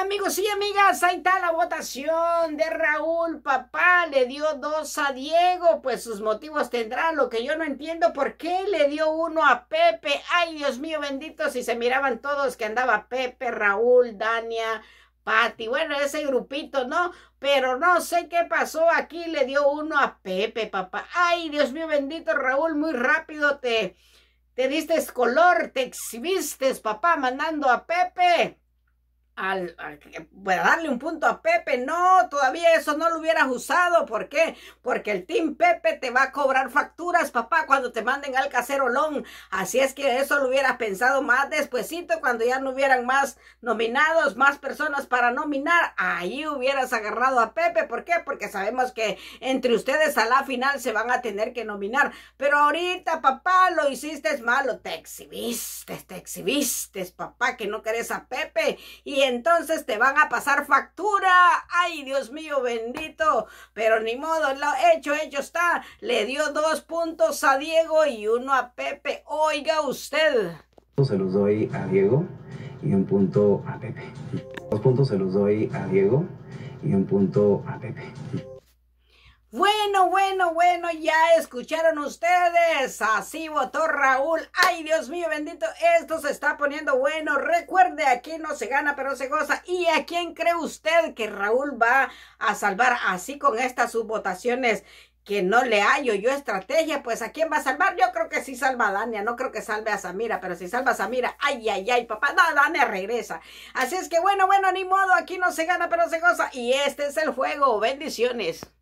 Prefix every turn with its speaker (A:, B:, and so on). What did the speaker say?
A: Amigos y amigas, ahí está la votación de Raúl. Papá le dio dos a Diego, pues sus motivos tendrá. Lo que yo no entiendo, ¿por qué le dio uno a Pepe? Ay, Dios mío, bendito, si se miraban todos que andaba Pepe, Raúl, Dania, Pati, bueno, ese grupito, ¿no? Pero no sé qué pasó aquí, le dio uno a Pepe, papá. Ay, Dios mío, bendito, Raúl, muy rápido te, te diste color, te exhibiste, papá, mandando a Pepe al, darle un punto a Pepe, no, todavía eso no lo hubieras usado, ¿por qué? Porque el Team Pepe te va a cobrar facturas, papá, cuando te manden al cacerolón, así es que eso lo hubieras pensado más despuesito, cuando ya no hubieran más nominados, más personas para nominar, ahí hubieras agarrado a Pepe, ¿por qué? Porque sabemos que entre ustedes a la final se van a tener que nominar, pero ahorita, papá, lo hiciste malo, te exhibiste, te exhibiste, papá, que no querés a Pepe, y entonces te van a pasar factura. Ay, Dios mío bendito. Pero ni modo, lo hecho, hecho está. Le dio dos puntos a Diego y uno a Pepe. Oiga usted.
B: Se los doy a Diego y un punto a Pepe. Dos puntos se los doy a Diego y un punto a Pepe.
A: Bueno, bueno, bueno, ya escucharon ustedes. Así votó Raúl. Ay, Dios mío, bendito, esto se está poniendo bueno. Recuerde, aquí no se gana, pero se goza. ¿Y a quién cree usted que Raúl va a salvar así con estas subvotaciones? que no le hallo yo estrategia, pues ¿a quién va a salvar? Yo creo que sí salva a Dania, no creo que salve a Samira, pero si salva a Samira, ay, ay, ay, papá, no, Dania regresa. Así es que bueno, bueno, ni modo, aquí no se gana, pero se goza. Y este es el juego, bendiciones.